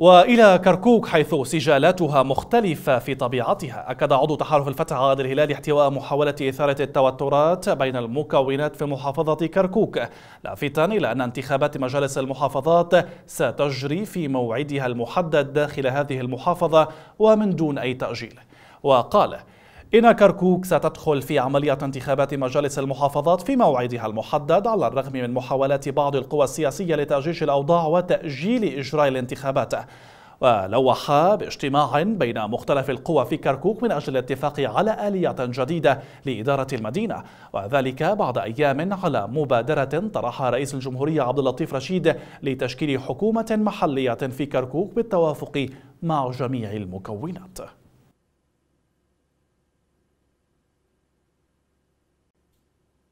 والى كركوك حيث سجالاتها مختلفه في طبيعتها اكد عضو تحالف الفتح عاد الهلال احتواء محاوله اثاره التوترات بين المكونات في محافظه كركوك لافتا الى ان انتخابات مجالس المحافظات ستجري في موعدها المحدد داخل هذه المحافظه ومن دون اي تاجيل وقال إن كركوك ستدخل في عملية انتخابات مجالس المحافظات في موعدها المحدد على الرغم من محاولات بعض القوى السياسية لتأجيج الأوضاع وتأجيل إجراء الانتخابات ولوح باجتماع بين مختلف القوى في كركوك من أجل الاتفاق على آلية جديدة لإدارة المدينة وذلك بعد أيام على مبادرة طرحها رئيس الجمهورية عبد اللطيف رشيد لتشكيل حكومة محلية في كركوك بالتوافق مع جميع المكونات